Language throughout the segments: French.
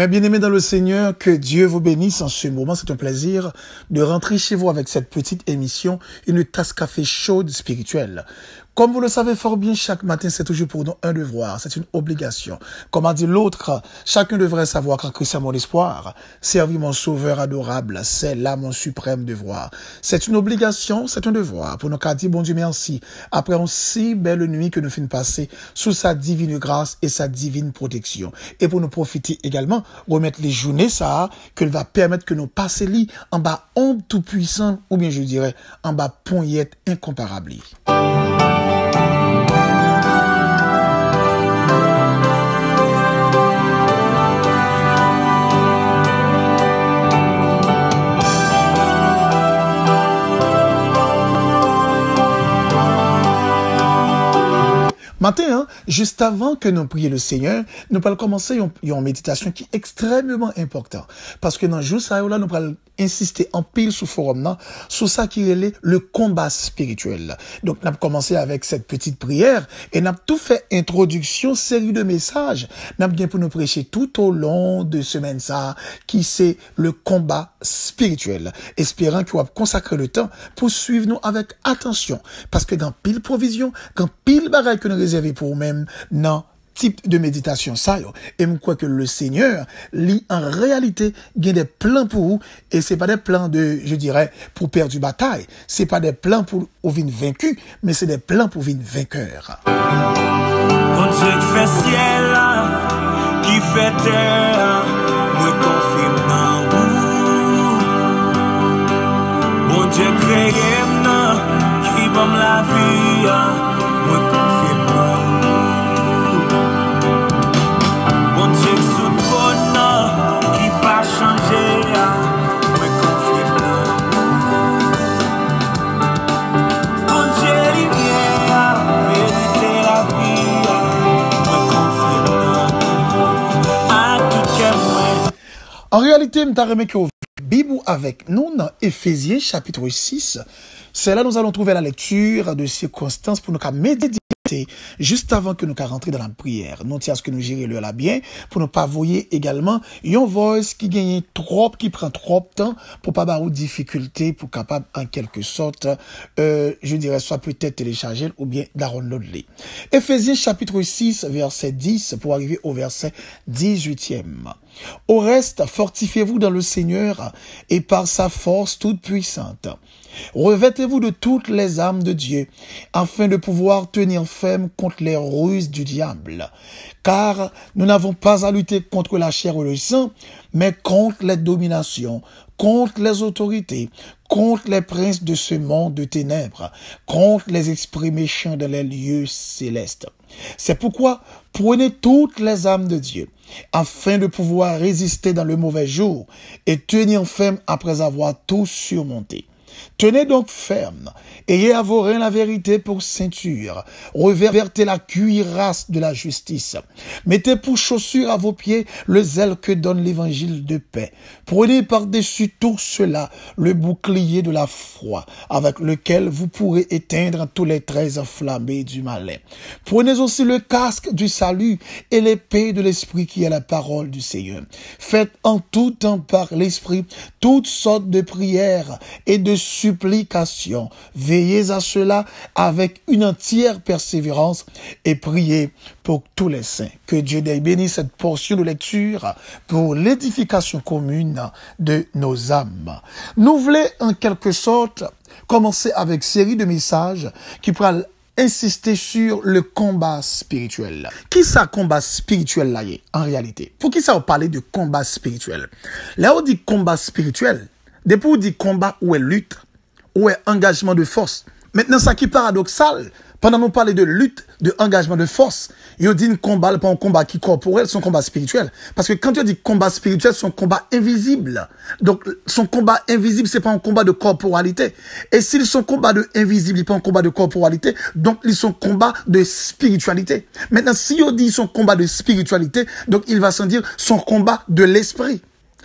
Mes bien-aimés dans le Seigneur, que Dieu vous bénisse en ce moment. C'est un plaisir de rentrer chez vous avec cette petite émission, une tasse café chaude spirituelle. Comme vous le savez fort bien, chaque matin, c'est toujours pour nous un devoir, c'est une obligation. Comme a dit l'autre, chacun devrait savoir qu'en Christ est mon espoir, servir mon sauveur adorable, c'est là mon suprême devoir. C'est une obligation, c'est un devoir. Pour nous qu'à dire, bon Dieu, merci. Après une si belle nuit que nous finissons passer sous sa divine grâce et sa divine protection. Et pour nous profiter également, remettre les journées, ça, qu'elle va permettre que nous passions en bas homme tout puissant, ou bien je dirais, en bas poignette incomparable. Matin, hein, juste avant que nous prions le Seigneur, nous allons commencer une, méditation qui est extrêmement importante. Parce que dans le jour, ça, là, nous allons insister en pile sur forum, là, sur ça qui est le combat spirituel. Donc, nous allons commencé avec cette petite prière et nous avons tout fait introduction, série de messages. Nous avons bien pour nous prêcher tout au long de semaine, ça, qui c'est le combat spirituel. Espérant que vous consacrer le temps pour suivre nous avec attention. Parce que dans pile provision, dans pile bagaille que nous pour pour même non type de méditation ça et moi que le Seigneur lit en réalité a des plans pour vous et c'est pas des plans de je dirais pour perdre du bataille c'est pas des plans pour ou vaincu mais c'est des plans pour vin vainqueur En réalité, Bibou avec nous dans Ephésiens, chapitre 6. C'est là nous allons trouver la lecture de circonstances pour nous méditer juste avant que nous rentrions dans la prière. Nous à ce que nous gérions le là bien pour ne pas voyer également une voice qui gagne trop, qui prend trop de temps pour pas avoir de difficultés, pour capable en quelque sorte, euh, je dirais, soit peut-être télécharger ou bien downloader. Ephésiens, chapitre 6 verset 10 pour arriver au verset 18e. Au reste, fortifiez-vous dans le Seigneur et par sa force toute puissante. Revêtez-vous de toutes les armes de Dieu, afin de pouvoir tenir ferme contre les ruses du diable. Car nous n'avons pas à lutter contre la chair et le sang, mais contre les dominations, contre les autorités, contre les princes de ce monde de ténèbres, contre les esprits méchants dans les lieux célestes. C'est pourquoi prenez toutes les âmes de Dieu, afin de pouvoir résister dans le mauvais jour et tenir ferme après avoir tout surmonté. Tenez donc ferme, ayez à vos reins la vérité pour ceinture, revertez la cuirasse de la justice, mettez pour chaussures à vos pieds le zèle que donne l'évangile de paix, prenez par-dessus tout cela le bouclier de la foi, avec lequel vous pourrez éteindre tous les traits enflammés du malin. Prenez aussi le casque du salut et l'épée de l'esprit qui est la parole du Seigneur. Faites en tout temps par l'esprit toutes sortes de prières et de Supplication, Veillez à cela avec une entière persévérance et priez pour tous les saints. Que Dieu bénisse cette portion de lecture pour l'édification commune de nos âmes. Nous voulons en quelque sorte commencer avec série de messages qui pourraient insister sur le combat spirituel. Qui ça combat spirituel là est, en réalité? Pour qui ça on parler de combat spirituel? Là on dit combat spirituel. Depuis on dit combat ou lutte, est engagement de force. Maintenant, ça qui est paradoxal, pendant nous parler de lutte, de engagement de force, il dit un combat, pas un combat qui est corporel, son combat spirituel. Parce que quand tu dis combat spirituel, c'est son combat invisible. Donc, son combat invisible, c'est pas un combat de corporalité. Et s'ils sont combat de invisible, n'est pas un combat de corporalité, donc ils sont combat de spiritualité. Maintenant, si on dit son combat de spiritualité, donc il va s'en dire son combat de l'esprit.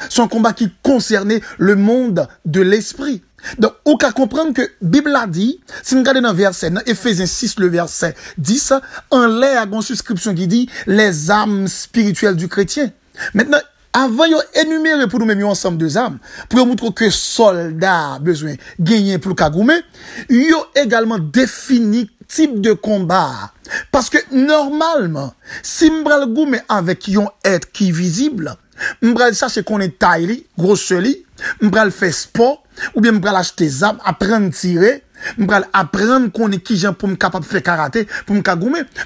Son combat qui concernait le monde de l'esprit. Donc, on peut comprendre que Bible a dit, si nous regarde dans le verset, dans Ephésiens 6, le verset 10, en l'air, il qui dit les âmes spirituelles du chrétien. Maintenant, avant d'énumérer énumérer pour nous-mêmes ensemble deux âmes, pour montrer que soldats besoin gagner pour il il a également défini type de combat. Parce que normalement, si Mbralgoumé avec un être qui est visible, mon sache ça c'est qu'on est taillé, gros solide. Mon fait sport ou bien mon acheter l'achète ça, apprend à tirer. Mon apprendre apprend qu'on est qui j'en pour être capable de faire karaté, pour me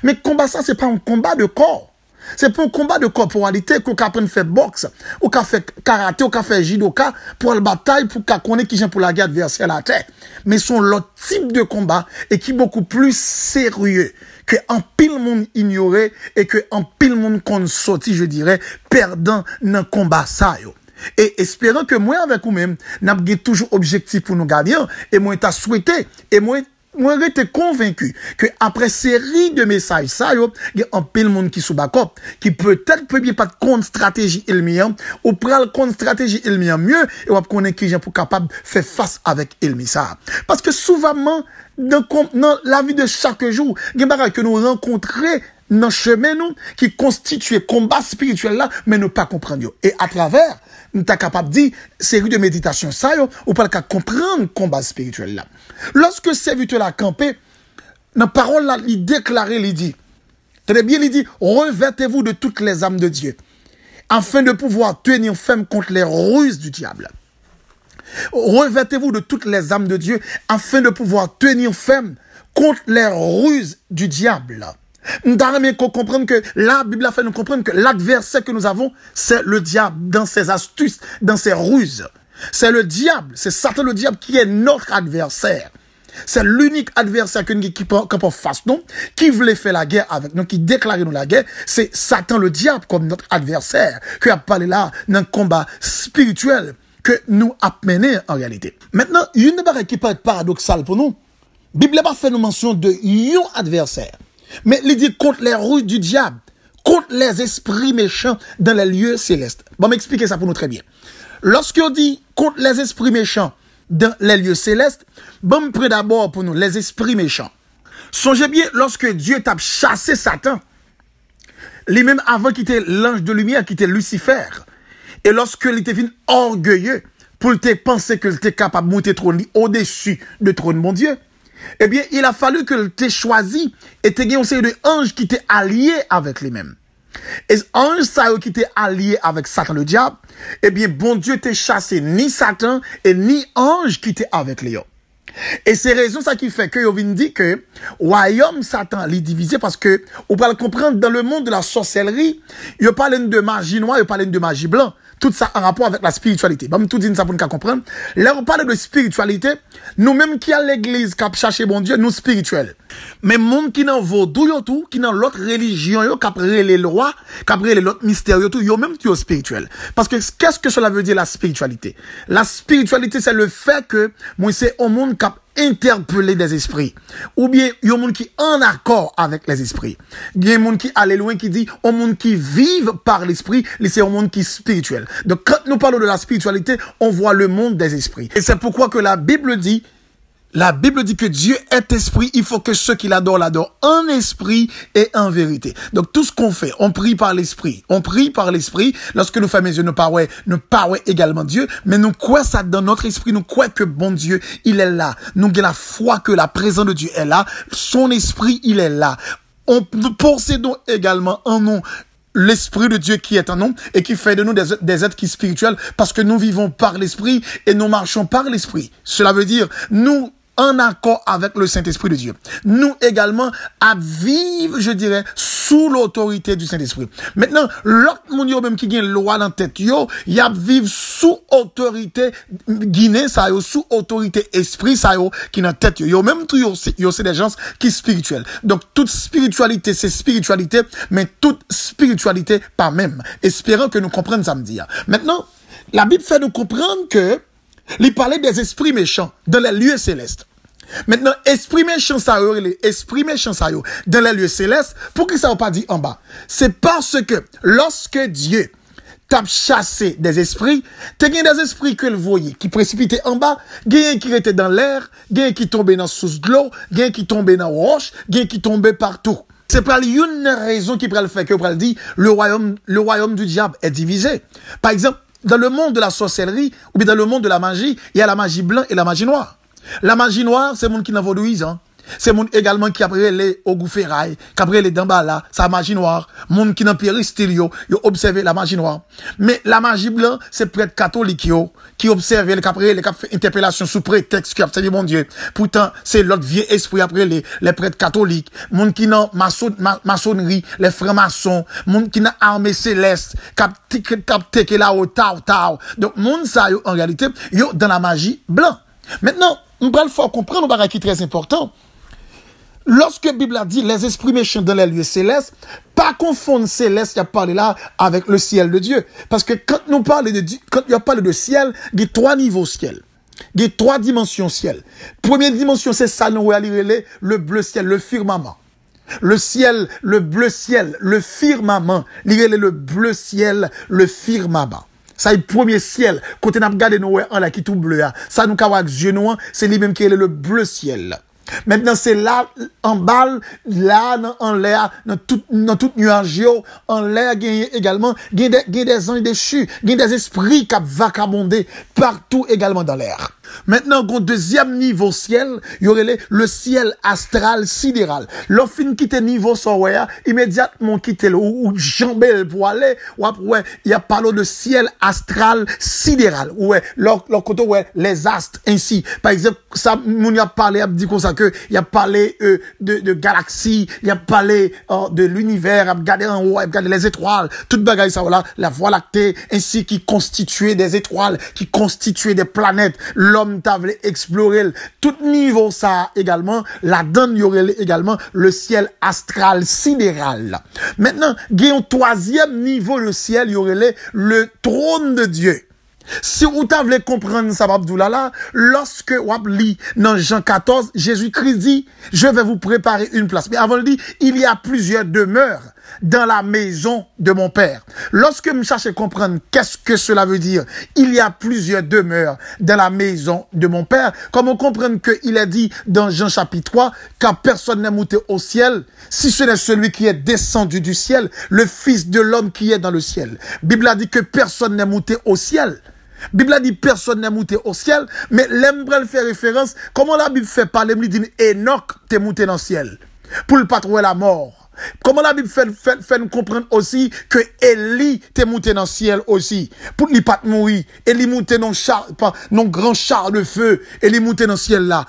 Mais combat ça c'est pas un combat de corps. C'est pas un combat de corps. Pour aller fait faire boxe ou qu'à fait karaté ou qu'à fait judo pour la bataille pour qu'on est qui j'en pour la guerre adversaire à la terre. Mais c'est l'autre type de combat et qui beaucoup plus sérieux. ke an pil moun ignorè, e ke an pil moun kon soti, je dirè, perdè nan komba sa yo. E espèran ke mwen avèk ou mèm, nan ap ge toujou objektif pou nou gadiè, e mwen ta souwète, e mwen rete konvènkü, ke apre seri de mesaj sa yo, ge an pil moun ki sou bakop, ki pwè tèl pwè bi pat kon strategi ilmi an, ou pral kon strategi ilmi an myè, e wap konen ki jen pou kapab fè fass avèk ilmi sa. Paske souvèmman, dans, la vie de chaque jour, que nous rencontrer dans chemin nous, qui constitue combat spirituel là, mais nous pas comprendre Et à travers, nous sommes capables de dire, série de méditation ça ou pas qu'à comprendre combat spirituel là. Lorsque serviteur a campé, dans la parole là, il les il dit, très bien, il dit, revêtez-vous de toutes les âmes de Dieu, afin de pouvoir tenir ferme contre les ruses du diable. Revêtez-vous de toutes les âmes de Dieu afin de pouvoir tenir ferme contre les ruses du diable. Nous devons comprendre que la Bible a fait nous comprendre que l'adversaire que nous avons, c'est le diable dans ses astuces, dans ses ruses. C'est le diable, c'est Satan le diable qui est notre adversaire. C'est l'unique adversaire que nous qui peut qui voulait faire la guerre avec nous, qui déclarait nous la guerre, c'est Satan le diable comme notre adversaire, qui a parlé là d'un combat spirituel que nous apprenons en réalité. Maintenant, une barre qui peut être paradoxale pour nous, Bible pas fait nous mention de yon adversaire, mais il dit contre les rues du diable, contre les esprits méchants dans les lieux célestes. Bon, m'expliquer ça pour nous très bien. Lorsqu'on dit contre les esprits méchants dans les lieux célestes, bon, prêt d'abord pour nous les esprits méchants. Songez bien, lorsque Dieu a chassé Satan, lui-même avant qu'il était l'ange de lumière, qu'il était Lucifer, et lorsque l'été vient orgueilleux pour te penser qu'il était capable de monter trône au-dessus de trône mon Dieu, eh bien, il a fallu que t'ait choisi et t'ait gagné une série d'anges qui t'aient allié avec lui-même. Et l'ange, ça qui était allié avec Satan le diable, eh bien, bon Dieu t'a chassé ni Satan et ni ange qui était avec lui. Et c'est raison ça qui fait que Yovin dit que royaume Satan l'a divisé parce que, on peut le comprendre, dans le monde de la sorcellerie, il a parle de magie noire, il parle de magie blanche tout ça en rapport avec la spiritualité. Bam, tout dit ça pour nous comprendre. Là, on parle de spiritualité. Nous-mêmes qui à l'église, qui chercher bon Dieu, nous spirituels. Mais monde qui n'en d'où tout, qui n'en l'autre religion, yo, qui les lois, les l'autre mystère, tout, yo même qui spirituel. Parce que qu'est-ce que cela veut dire la spiritualité? La spiritualité, c'est le fait que, moi, c'est au monde qui interpeller des esprits. Ou bien, il y a des gens qui en accord avec les esprits. Il y a des monde qui allé loin, qui dit, au monde qui vivent par l'esprit, c'est un monde qui est spirituel. Donc, quand nous parlons de la spiritualité, on voit le monde des esprits. Et c'est pourquoi que la Bible dit, la Bible dit que Dieu est esprit, il faut que ceux qui l'adorent l'adorent en esprit et en vérité. Donc tout ce qu'on fait, on prie par l'esprit. On prie par l'esprit. Lorsque nous faisons yeux nous parlons, nous parlons également Dieu, mais nous croyons ça dans notre esprit, nous croyons que bon Dieu, il est là. Nous avons la foi que la présence de Dieu est là, son esprit, il est là. On, nous possédons également en nous l'esprit de Dieu qui est en nous et qui fait de nous des, des êtres qui spirituels parce que nous vivons par l'esprit et nous marchons par l'esprit. Cela veut dire, nous en accord avec le Saint-Esprit de Dieu. Nous également à vivre, je dirais, sous l'autorité du Saint-Esprit. Maintenant, l'autre monde même qui gagne loi dans tête yo, y a vivre sous autorité Guinée ça yo, sous autorité esprit ça yo qui dans tête yo. Yo même tout yo, yo c'est des gens qui spirituels. Donc toute spiritualité c'est spiritualité, mais toute spiritualité pas même. Espérant que nous comprenons ça me dit. Maintenant, la Bible fait nous comprendre que il parlait des esprits méchants dans les lieux célestes. Maintenant, exprimez-vous exprimez exprimer dans les lieux célestes, pour qui ça va pas dit en bas? C'est parce que lorsque Dieu t'a chassé des esprits, t'as gagné des esprits que le voyait, qui précipitaient en bas, gagné qui étaient dans l'air, gagné qui tombait dans sous de l'eau, qui tombait dans roche, gagné qui tombait partout. C'est pas une raison qui pourrait le faire que pourrait le dire, le royaume, le royaume du diable est divisé. Par exemple, dans le monde de la sorcellerie, ou bien dans le monde de la magie, il y a la magie blanche et la magie noire. La magie noire, c'est monde qui n'a C'est monde également qui a les au qui a les dambala, sa magie noire. Monde qui n'a yo, observé la magie noire. Mais la magie blanche, c'est prêtre catholique yo, qui observe les qui les fait interpellation sous prétexte qui servi mon Dieu. Pourtant, c'est l'autre vieux esprit après les, les prêtres catholiques, monde qui n'a maçonnerie, les francs-maçons, monde qui n'a armée céleste, cap là tau Donc, monde ça en réalité, yo dans la magie blanc. Maintenant, nous faut comprendre un qui est très important. Lorsque Bible a dit les esprits méchants dans les lieux célestes, pas confondre céleste, il a parlé là avec le ciel de Dieu. Parce que quand nous parlons de quand il a parlé de ciel, il y a trois niveaux ciel. Il y a trois dimensions ciel. Première dimension, c'est ça, nous le bleu ciel, le firmament. Le ciel, le bleu ciel, le firmament. L'irélé, le bleu ciel, le firmament. Ça est premier ciel. Côté n'a regardé nous en là qui tout bleu hein. Ça nous kawak yeux noirs, hein. c'est lui même qui est le bleu ciel. Maintenant c'est là en bas là en l'air dans tout dans toute nuage en l'air également gagne des gagne des anges déchus, gagne des esprits qui vagabonder partout également dans l'air. Maintenant, au deuxième niveau ciel, y aurait le ciel astral sidéral. qui quitte niveau somewhere, immédiatement quitte le ou jambel pour aller, ou il y a parlé de ciel astral sidéral. Ouais, leur, les astres ainsi. Par exemple, ça, moun y a parlé, a dit ça que, il y a parlé, euh, de, de galaxies, il y a parlé, euh, de l'univers, en haut, les étoiles, toute bagaille, ça, voilà, la voie lactée, ainsi qui constituait des étoiles, qui constituait des planètes, l'homme voulu exploré tout niveau ça également, la donne y aurait également le ciel astral sidéral. Maintenant, un troisième niveau le ciel y aurait le trône de Dieu. Si vous voulez comprendre ça, Abdoulala, lorsque vous lit dans Jean 14, Jésus-Christ dit, je vais vous préparer une place. Mais avant de dire, il y a plusieurs demeures dans la maison de mon père. Lorsque me cherche à comprendre qu'est-ce que cela veut dire, il y a plusieurs demeures dans la maison de mon père. Comme on comprend qu'il est dit dans Jean chapitre 3, car personne n'est monté au ciel, si ce n'est celui qui est descendu du ciel, le fils de l'homme qui est dans le ciel. Bible a dit que personne n'est monté au ciel. Bible a dit personne n'est monté au ciel, mais l'embrel fait référence. Comment la Bible fait parler, Il dit Enoch t'es monté dans le ciel pour le pas trouver la mort. Comment la Bible fait, nous comprendre aussi que Elie t'est monté dans le ciel aussi. Pour ne pas mourir. Élie monté dans, char, grand char le feu. est monté dans le ciel là.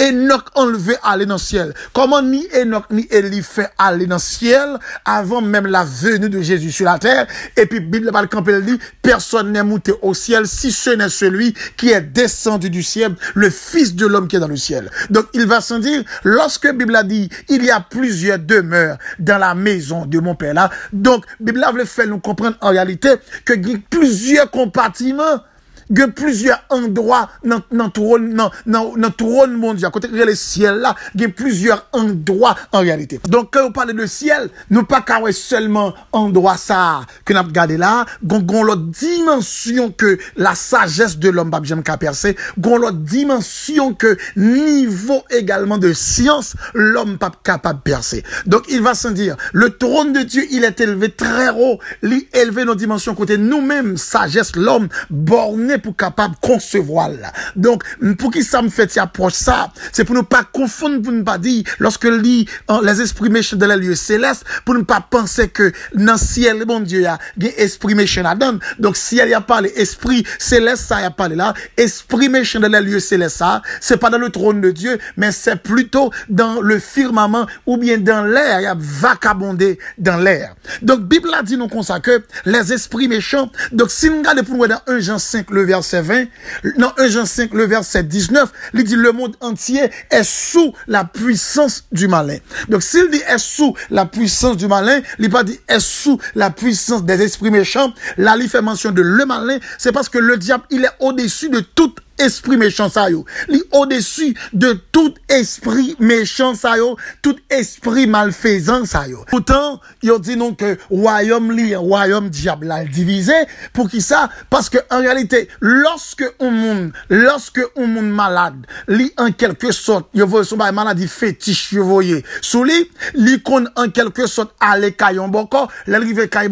Enoch enlevé aller dans le ciel. Comment ni Enoch ni Elie fait aller dans le ciel avant même la venue de Jésus sur la terre? Et puis, Bible va le dit, personne n'est monté au ciel si ce n'est celui qui est descendu du ciel, le fils de l'homme qui est dans le ciel. Donc, il va sans dire, lorsque Bible a dit, il y a plusieurs demeures dans la maison de mon père là. Donc, Bible a voulu faire nous comprendre en réalité que plusieurs compartiments y plusieurs endroits dans dans trône dans dans trône côté le ciel là, il y a plusieurs endroits en réalité. Donc quand on parle de ciel, nous pas seulement endroit ça que n'a regardé là, gon l'autre dimension que la sagesse de l'homme pas bah, jamais percer, gon l'autre dimension que niveau également de science l'homme pas capable percer. Donc il va se dire, le trône de Dieu, il est élevé très haut, il élevé nos dimensions côté nous-mêmes sagesse l'homme borné pour capable concevoir là. Donc, pour qui ça me fait approche ça, c'est pour ne pas confondre, pour ne pas dire, lorsque dit les esprits méchants de les lieux céleste, pour ne pas penser que dans le ciel, bon Dieu, il y a esprit méchant à donne Donc, ciel, elle y a pas l'esprit céleste, ça, y a parlé là. Esprit méchant dans les lieux célestes. ça, c'est pas dans le trône de Dieu, mais c'est plutôt dans le firmament ou bien dans l'air, il y a vacabondé dans l'air. Donc, Bible a dit nous comme ça que les esprits méchants, donc si nous regardons pour nous dans 1 Jean 5, le verset 20, dans 1 Jean 5, le verset 19, il dit le monde entier est sous la puissance du malin. Donc s'il dit est sous la puissance du malin, il pas dit est sous la puissance des esprits méchants. Là, il fait mention de le malin, c'est parce que le diable, il est au-dessus de toute esprit méchant ça yo. Li au-dessus de tout esprit méchant ça yo, tout esprit malfaisant ça yo. Pourtant, yo dit donc que royaume li, royaume diable là divisé pour qui ça Parce que en réalité, lorsque on monde, lorsque on monde malade, li en quelque sorte, yo voyez son maladie fétiche yo voyez. Sous li, li kon en quelque sorte aller caillon boko, l'arrivé caillon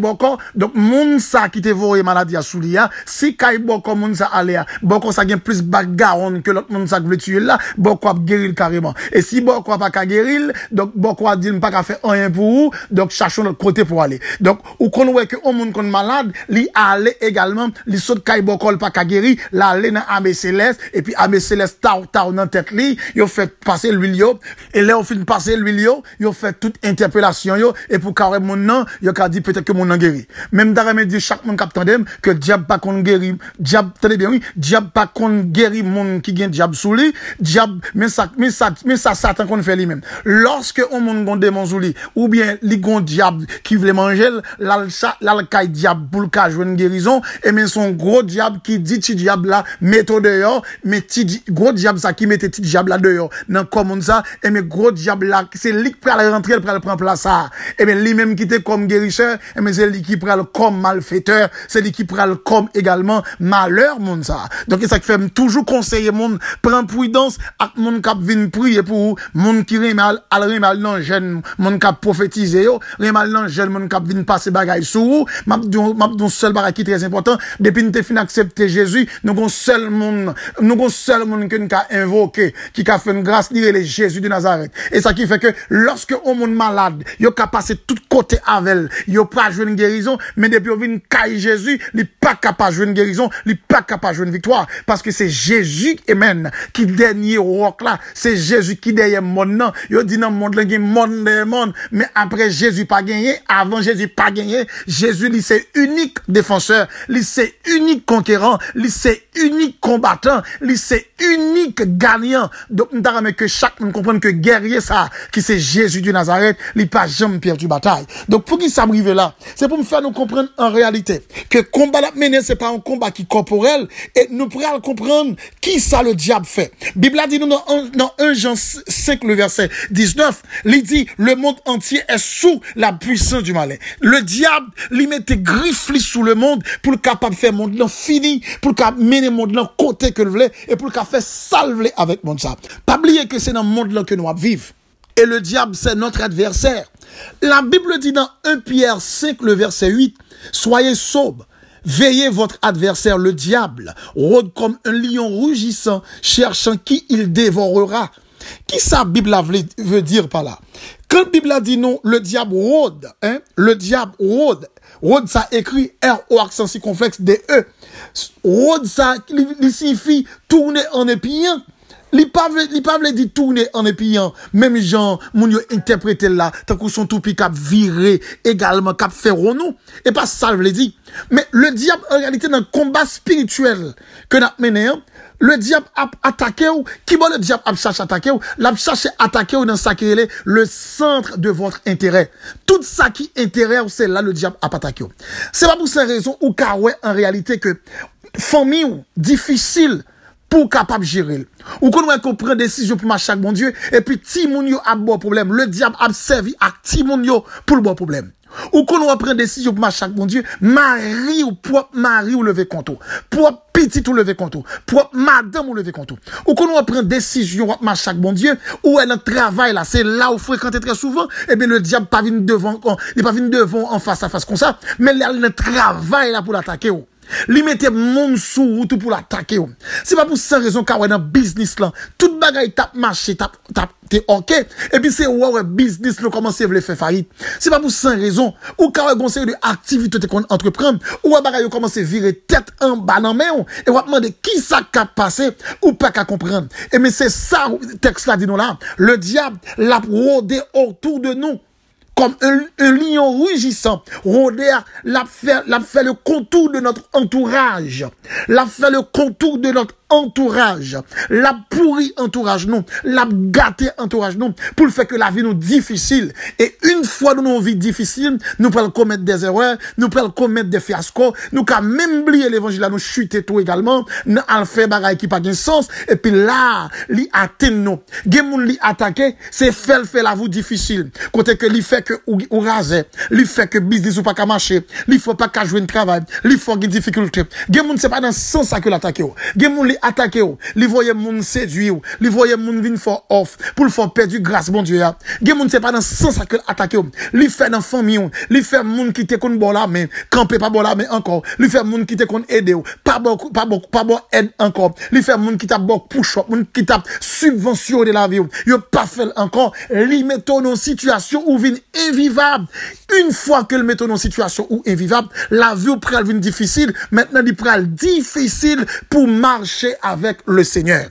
donc monde ça qui te voye maladie à sous li, hein. si caillon boko monde ça aller, hein, boko ça gagne plus plus que l'autre monde ça veut tuer là, beaucoup guérir carrément. Et si beaucoup pas qu'à guérir, donc beaucoup a dit pas qu'à faire rien pour vous, donc cherchons notre côté pour aller. Donc ou qu'on voit que on monde qu'on malade, li aller également, il saute caille beaucoup pas qu'à guérir, l'aller dans AB Céleste et puis a Céleste ta' tau dans tête lui, il fait passer l'huile et là on fin passer l'huile yo, a fait toute interpellation yo et pour carrément non, il a dit peut-être que mon guéri. Même d'arrêt dit chaque monde cap que diable pas qu'on guéri, diable très bien oui, diable pas qu'on geri moun ki gen diab sou li, diab men sa satan kon fè li men. Lorske ou moun gonde man sou li, ou bien li gonde diab ki vle manjel, lal kaj diab boulka jwen gerizon, e men son gro diab ki di ti diab la meto deyo, men ti di, gro diab sa ki mete ti diab la deyo, nan kon moun sa, e men gro diab la se lik pral rentre, pral pran plasa. E men li men ki te kom gerise, e men se lik ki pral kom mal feteur, se lik ki pral kom egalman maler moun sa. Donke sa ki fèm toujours conseiller monde, prends prudence avec monde cap vient prier pour monde qui remal, al remal non jeune, monde qui prophétiser yo, remal non jeune, monde qui vient passer bagaille sur vous, m'a un seul bagay qui très important, depuis nous fin accepter Jésus, nous gon seul monde, nous gon seul monde que nous ka invoqué, qui ka fait une grâce, dire Jésus de Nazareth. Et ça qui fait que lorsque on monde malade, yo ka passer tout côté avec yo pas jouer une guérison, mais depuis qu'il vient caille Jésus, il pas capable jouer une guérison, il pas capable jouer une victoire parce que c'est Jésus, amen, qui dernier roc là, c'est Jésus qui dernier monde non. dit monde mais après Jésus pas gagné, avant Jésus pas gagné, Jésus lui c'est unique défenseur, Il c'est unique conquérant, lui c'est unique combattant, lui c'est unique gagnant. Donc nous devons que chaque monde comprenne que guerrier, ça, qui c'est Jésus du Nazareth, Nazareth, li pas jamais perdu Bataille. Donc, pour qui ça m'arrive là? C'est pour me faire nous comprendre en réalité que combat la n'est pas un combat qui est corporel, et nous pourrons comprendre qui ça, le fait. fait. Bible dit nous dans 1 Jean 5 le verset 19, il dit le monde entier est sous la puissance du malin. Le diable lui mettait griffes sous le monde, pour pour faire, faire monde Non fini, pour capable mener monde là côté que le voulait et pour le café ça avec mon ça. Pas oublier que c'est dans le monde là que nous vivons. Et le diable, c'est notre adversaire. La Bible dit dans 1 Pierre 5, le verset 8, Soyez sobres, Veillez votre adversaire, le diable, rôde comme un lion rugissant, cherchant qui il dévorera. Qui sa Bible veut dire par là quand Bible a dit non, le diable rôde, hein, le diable rôde. Rôde, ça écrit R-O accent circonflexe D-E. Rôde, ça signifie tourner en épiant. Li pa vle di tourne en Même Même jan moun yo interprete la, son toupi kap vire, également kap feron nous. Et pas ça vle di. Mais le diable en réalité le combat spirituel que nous mene hein, le diable a attaqué. ou, Qui bon le diable a chache attaquer ou, La chache atake ou dans le centre de votre intérêt. Tout ça qui intere ou c'est là le diable a attaqué. C'est Se pas pour se ou ka en réalité. que famille ou, pour capable gérer. Ou qu'on qu'on prend décision pour marcher bon bon Dieu, et puis moun a bon problème. Le diable a servi à moun yo pour le bon problème. Ou qu'on prend décision pour marcher bon Dieu, Marie ou propre mari ou lever compte. Propre petit ou lever compte. Propre madame ou lever compte. Ou qu'on prend décision pour marcher bon Dieu, ou elle travaille travail là, c'est là où fréquenter très souvent, et eh bien le diable pas venu devant, il pas venu devant en face à face comme ça, mais là, elle travail là pour l'attaquer ou. Oh. Lui monde mon tout pour l'attaquer, c'est pas pour sans raison car dans business là, Tout bagarre tape marché, t'es ok, et puis c'est où le business, on a commencé à faire faire faillite. c'est pas pour sans raison ou car on a activité, t'es qu'on entreprend ou on a à commencé virer tête en bas main Et on va demander qui ça a passé ou pas qu'à comprendre, et mais c'est ça texte là dis nous là, le diable l'a prodé autour de nous comme un, lion rugissant, rôder l'a fait, l'a fait le contour de notre entourage, l'a fait le contour de notre entourage, l'a pourri entourage non, l'a gâté entourage non, pour le fait que la vie nous difficile. Et une fois nous nos vie difficile nous pouvons commettre des erreurs, nous pouvons commettre des fiascos, nous pouvons même oublier l'évangile, nous chuter tout également, nous allons faire bagaille qui pas de sens, et puis là, li atteint nous. moun li attaqué, c'est faire faire la vie difficile. Côté que li fait que ou, ou raser, li fait que business ou pas qu'à marcher, li faut pas qu'à jouer un travail, li faut difficulté. difficultés. moun c'est pas dans sens sens que l'attaquer. li attaquer ou, li voye moun séduire ou, li voye moun vin fort off, pour le faire perdre grâce bon Dieu. Gen moun c'est pas dans sens à que attaquer ou, li fait dans famille ou, li fait moun qui te kon bon la main, camper pas bon la main encore, li fait moun qui te kon aider ou, pas bon pas bon pas bon aide encore, li fait moun qui t'a bon push up, moun qui t'a de la vie ou, yo pas fait encore, li met en situation ou vin invivable une fois qu'elle met en situation où invivable, la vie pral une difficile, maintenant il prend difficile pour marcher avec le Seigneur.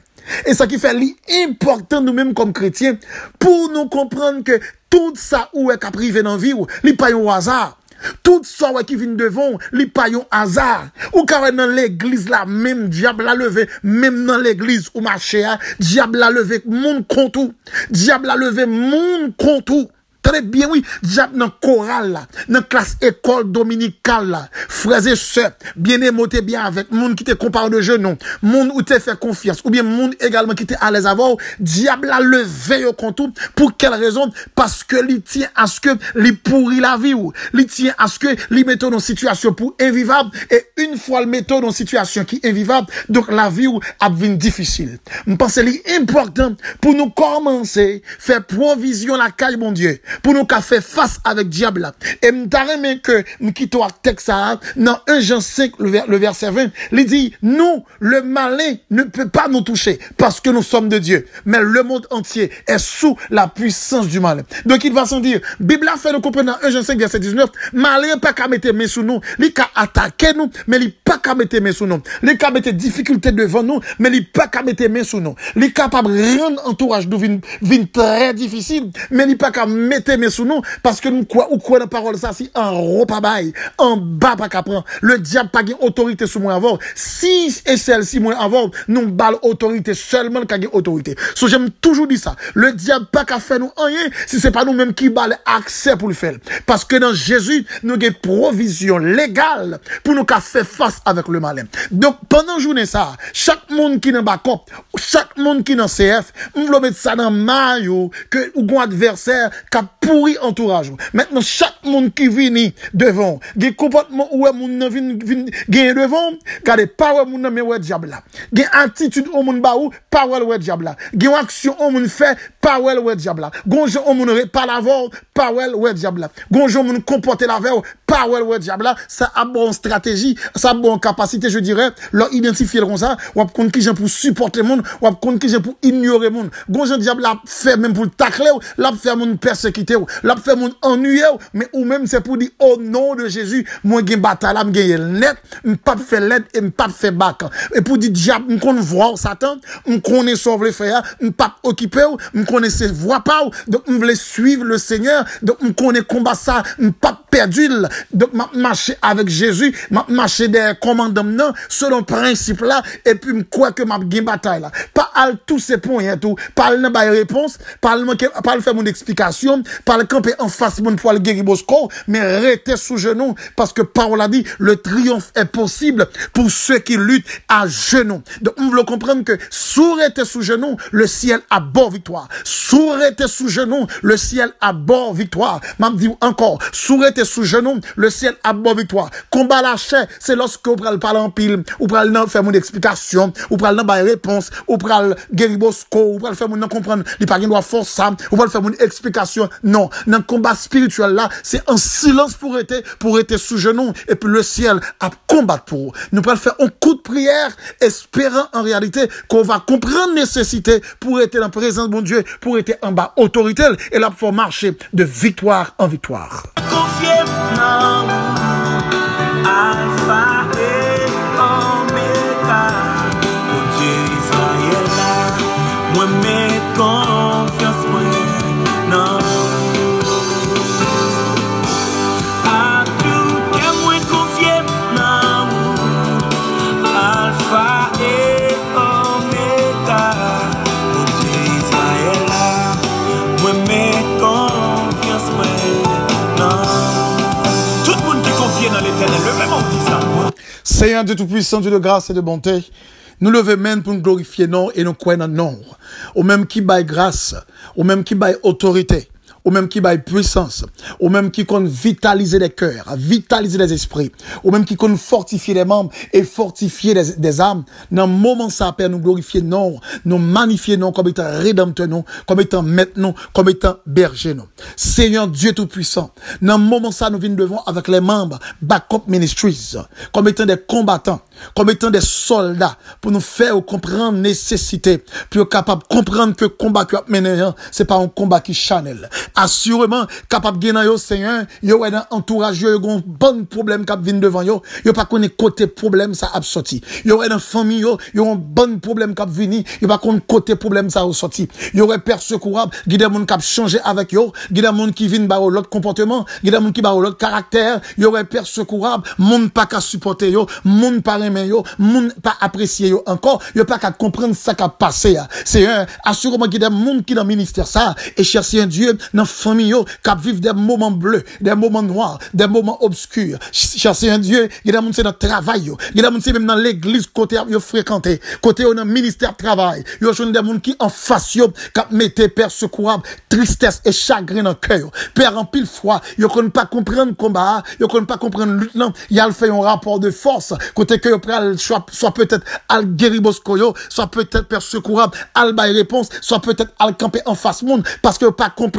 Et ça qui fait l'important nous-mêmes comme chrétiens pour nous comprendre que tout ça où est qu'arrivé dans vie, n'est pas au hasard. Tout ça qui vient devant, n'est pas un hasard. Ou car dans l'église la même diable l'a levé, même dans l'église ou marché, diable l'a levé, monde contre Diable l'a levé, monde contre Tendez bien, oui, diable dans chorale là, dans classe école dominicale là, frères et sœurs, bien émoté bien avec, monde qui te compare de jeu, non, monde où te fait confiance, ou bien monde également qui te à l'aise avoir diable a levé au contour, pour quelle raison? Parce que lui tient à ce que lui pourrit la vie ou, lui tient à ce que lui mette en situation pour invivable, et une fois le mette en situation qui est invivable, donc la vie ou, a difficile. Je pense que c'est important pour nous commencer, faire provision la caille, mon Dieu, pour nous faire face avec diable. Et même que nous à Texas, dans 1 Jean 5, le, verset 20, il dit, nous, le malin ne peut pas nous toucher parce que nous sommes de Dieu. Mais le monde entier est sous la puissance du malin Donc il va s'en dire, Bible a fait nous comprendre dans 1 Jean 5, verset 19, malin pas qu'à mettre main sous nous, il qu'à attaquer nous, mais il pas qu'à mettre mes sous nous. Il qu'à mettre difficulté devant nous, mais il pas qu'à mettre mes sous nous. Il capable rendre entourage nous très difficile, mais il pas qu'à mettre mais sous nous, parce que nous quoi, ou quoi la parole, ça, si un robot, un bail, en bas pas le diable pas d'autorité autorité sur moi avant, si et celle-ci moi avant, nous balle autorité seulement qu'a autorité. So, j'aime toujours dire ça. Le diable pas qu'à faire nous rien, si c'est pas nous-mêmes qui balle accès pour le faire. Parce que dans Jésus, nous avons provision légale pour nous faire face avec le malin. Donc, pendant journée ça, chaque monde qui n'a pas chaque monde qui n'a CF, nous voulons mettre ça dans maillot, que, ou adversaire, pouri entourage. Mètnen chak moun ki vini devan. Ge kompote moun oue moun nan vin genye devan, gade pa oue moun nan men wè diabla. Ge antitude ou moun ba ou, pa ouel wè diabla. Ge waksyon ou moun fè, pa ouel wè diabla. Gonjè ou moun re, pa la vò, pa ouel wè diabla. Gonjè ou moun kompote la vè ou, pa ouel wè diabla. Sa abon strategi, sa abon kapasite je dirè lò identifiè dron sa, wap kon ki jè pou supporte moun, wap kon ki jè pou ignore moun. Gonjè diabla fè mèm pou takle là ou, l'a fait mon ennuyer mais ou même c'est pour dire au nom de Jésus, moi gen bataille là, m'gagne net, m'pas fait l'aide et m'pas fait bac. Et pour dire diable, m'conne voir Satan, m'conne sauve sauver frère, m'pas occupé ou, m'conne ses voix pas ou, donc m'vle suivre le Seigneur, donc m'conne combat ça, m'pas perdu, donc m'a marché avec Jésus, m'a marché des commandements selon principe là, et puis m'crois que m'a gen bataille là. Pas à tous ces points et tout, pas al n'a pas réponse, pas parle faire mon explication, par le camper en face mon poil poil mais restez sous genoux parce que Paul a dit, le triomphe est possible pour ceux qui luttent à genoux. Donc, on veut comprendre que sous rester sous genoux, le ciel a bon victoire. Sous rester sous genoux, le ciel a bon victoire. M'a dit encore, sous rester sous genoux, le ciel a bon victoire. Combat la chair, c'est lorsque vous prenez le en pile, ou bah, prenez le faire mon explication, ou prenez le réponse, ou prenez le Bosco, ou prenez faire mon comprendre, il pas force ça, ou faire mon explication non, dans le combat spirituel là, c'est un silence pour être, pour être sous genoux et puis le ciel à combattre pour nous. Nous pouvons faire un coup de prière, espérant en réalité qu'on va comprendre nécessité pour être dans la présence de mon Dieu, pour être en bas autoritaire et là pour marcher de victoire en victoire. moi Seigneur de Tout-Puissant, Dieu de grâce et de bonté, nous levons même pour nous glorifier non et nous croyons en nom. Au même qui baille grâce, au même qui baille autorité, ou même qui baille puissance, ou même qui compte vitaliser les cœurs, vitaliser les esprits, ou même qui compte fortifier les membres et fortifier les, des âmes. Dans le moment ça, Père, nous glorifier non, nous magnifier non comme étant rédempteur non, comme étant maintenant, comme étant berger non. Seigneur Dieu Tout-Puissant, dans le moment ça, nous venons devant avec les membres Backup Ministries, comme étant des combattants, comme étant des soldats, pour nous faire comprendre nécessité, pour capable comprendre que le combat que nous menons, hein, c'est pas un combat qui chanel assurément capable gagner yo Seigneur yo dans entourage yo un bon problème cap vient devant yo yo pas connaît côté problème ça a sorti yo dans famille yo yo un bon problème cap vini yo va connaît côté problème ça a sorti yo re secourable guider moun cap changer avec yo guider moun qui vient ba l'autre comportement guider moun qui ba l'autre caractère yo perse courable, moun pas ka supporter yo moun pa aimer yo moun pas apprécier yo encore yo pas qu'à comprendre ça qui a passé c'est un assurément guider monde qui dans ministère ça et chercher un Dieu dans la famille qui vivent des moments bleus, des moments noirs, des moments obscurs. Chasser un Dieu, il y a des notre qui travail, il a des même dans l'église côté yo fréquenté, côté dans le ministère travail. Yo des gens qui en face yo qui mettent peur tristesse et chagrin dans cœur. Père en pile froid, yo connaît pas comprendre combat, yo ne pas comprendre lutte non, y a fait un rapport de force côté que yo soit peut-être al guériboskoyo, soit peut-être père secourable, et réponse, soit peut-être al camper en face monde parce que pas comprendre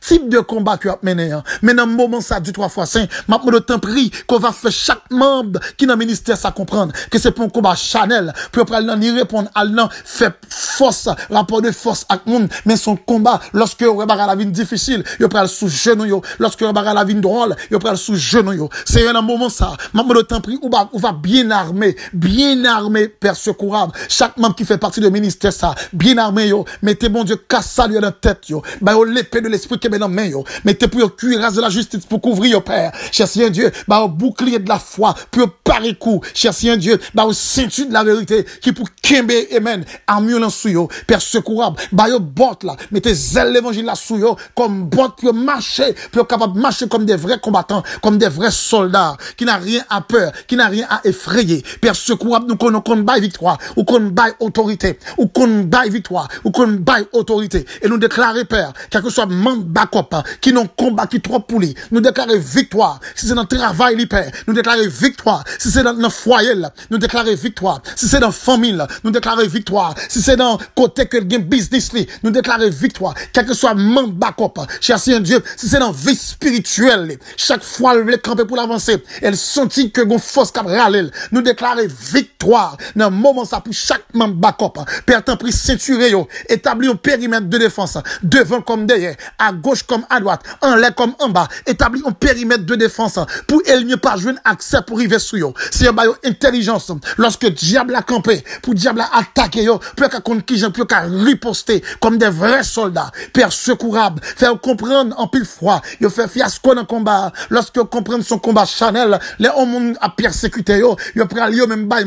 type de combat que a mené. Hein? Mais dans le moment ça du trois fois 5 maintenant de temps pris qu'on va faire chaque membre qui dans ministère ça comprendre que c'est pour un combat Chanel, pour après n'y répondre à l'an fait force, rapport de force avec monde, mais son combat lorsque on à la vie difficile, il le sous genou lorsque on à la vie drôle, il le sous genou C'est un moment ça, maintenant de temps pris ou va, va bien armé, bien armé persécurable. Chaque membre qui fait partie de ministère ça, bien armé yo, mettez bon Dieu casse ça lui dans la tête yo. Bah, l'épée l'esprit qui est dans main, mettez pour le cuirasse de la justice pour couvrir le oh, Père. Cher un Dieu, bah, au bouclier de la foi, pour parer coup. Cher un Dieu, bah, au ceinture de la vérité, qui pour kembe, amen, en sous Père secourable, bah, yo botte là, mettez zèle l'évangile là sous comme botte pour marcher, pour capable de marcher comme des vrais combattants, comme des vrais soldats, qui n'a rien à peur, qui n'a rien à effrayer. Père secourable, nous qu'on combat victoire, ou qu'on baille autorité, ou qu'on baille victoire, ou qu'on baille autorité. Et nous déclarer, Père, quel que soit vraiment backup, hein, qui n'ont combattu trop pour Nous déclarer victoire. Si c'est dans le travail, e. nous déclarer victoire. Si c'est dans le foyer, nous déclarer victoire. Si c'est dans la famille, nous déclarer victoire. Si c'est dans le côté que le business, nous déclarer victoire. Quel que soit membre backup, cher Dieu, si c'est dans la vie spirituelle, chaque fois, elle veut camper pour l'avancer. Elle sentit que une force cap Nous déclarer victoire. Dans le moment ça, pour chaque membre backup, Père, t'en prie, ceinture, établir un périmètre de défense, devant comme derrière, à gauche comme à droite, en l'air comme en bas, établi un périmètre de défense pour ne pas jouer accès pour arriver sur eux. C'est bayon intelligence. Lorsque diable a campé, pour diable a attaqué, plus qu'à contre plus qu'à riposter comme des vrais soldats, père faire comprendre en pile froid, il fait fiasco dans le combat. Lorsque comprend son combat Chanel, les hommes à persécuter, yo, yo pral yo même bail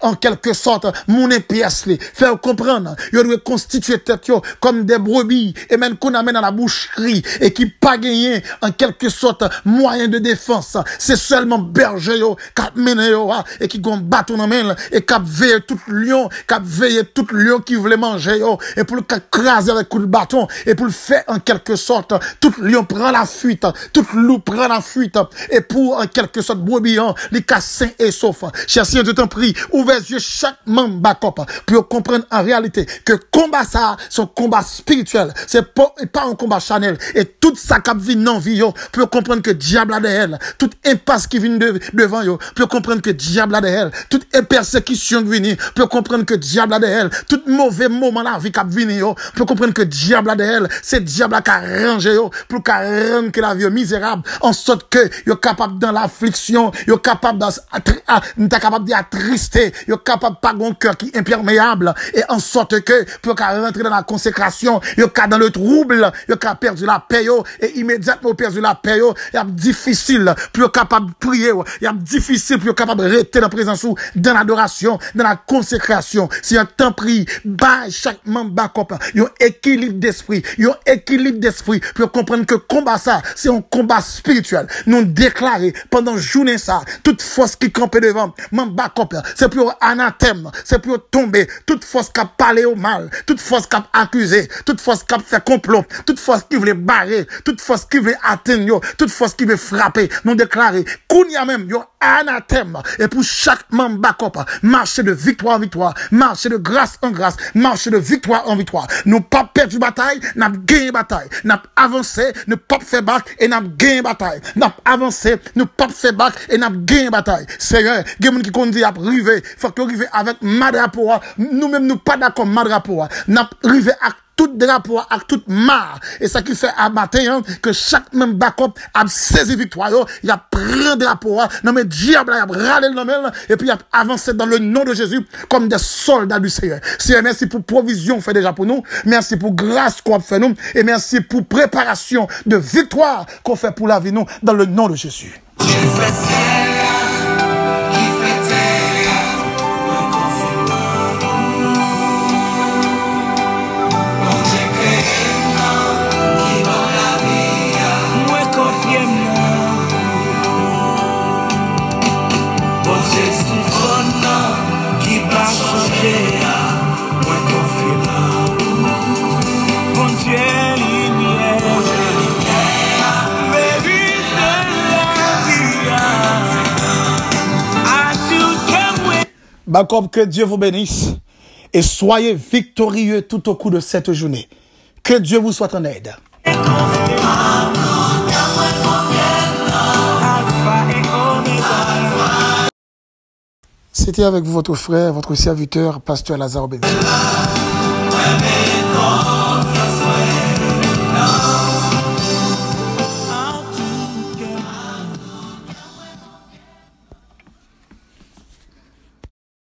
en quelque sorte, mon épaisse faire comprendre, il doit constituer tête, comme des brebis, et même qu'on amène à la boucherie et qui pas gagné en quelque sorte moyen de défense. C'est seulement berger cap mené hein, et qui gon bâton en main et cap veille tout lion, cap veille tout lion qui voulait manger yo et pour le craser avec coup de bâton et pour le faire en quelque sorte tout lion prend la fuite, tout loup prend la fuite et pour en quelque sorte brebillon les cassins et sauf. Chers Seigneur, je t'en prie, ouvrez les yeux chaque membre backup pour comprendre en réalité que combat ça, son combat spirituel, c'est pas, pas un combat Et toute sa cap vient dans vie, peut comprendre que diable a de elle. Toute impasse qui vient devant, yo, peut comprendre que diable a de elle. Toute persécution qui vient, peut comprendre que diable a de elle. Tout mauvais moment la vie cap vient, yo, peut comprendre que diable a de elle. C'est diable qui a rangé, yo, pour qu'à rendre que la vie misérable, en sorte que, yo capable dans l'affliction, yo capable dans, t'es ah, capable d'attrister, yo capable pas un cœur qui est imperméable, et en sorte que, pour qu'à rentrer dans la consécration, yo capable dans le trouble, yo ka perdu la paix et immédiatement perdu la paix yo, y a difficile pour capable prier, y a difficile pour capable rester dans présence dans l'adoration, dans la consécration. Si un temps pris, bas chaque membre copain Il y a équilibre d'esprit, y a équilibre d'esprit pour comprendre que combat ça, c'est un combat spirituel. Nous déclarer pendant journée ça, toute force qui campait devant, membre cop c'est pour anathème, c'est pour tomber, toute force qui a parlé au mal, toute force qui a accusé, toute force qui a fait complot, toute toute force qui veut barrer, toute force qui veut atteindre, toute force qui veut frapper, nous déclarer, a même, yo anathème. Et pour chaque membre backup, marcher de victoire en victoire, marcher de grâce en grâce, marcher de victoire en victoire. Nous pas perdu bataille, n'a gagné bataille. N'a avancé, ne pas fait back et n'a gagné bataille. N'a avancé, ne pas fait back et n'a gagné bataille. Seigneur, gens qui conduit à river, faut que river avec madrapoa. nous même nous pas d'accord madrapoa. N'a Arriver à tout drapeau, à tout mar. ça qui fait à matin hein, que chaque même même backup saisi victoire. victoire il a pris drapeau, hein. non mais diable, il a râlé le et puis puis il a avancé dans le nom de Jésus, comme des soldats du Seigneur. Seigneur, pour la provision fait pour pour merci pour pour grâce qu'on fait nous, et merci pour préparation de victoire qu'on fait pour la vie, dans le nom de Jésus. que Dieu vous bénisse et soyez victorieux tout au cours de cette journée. Que Dieu vous soit en aide. C'était avec vous votre frère, votre serviteur, pasteur Lazare Béni.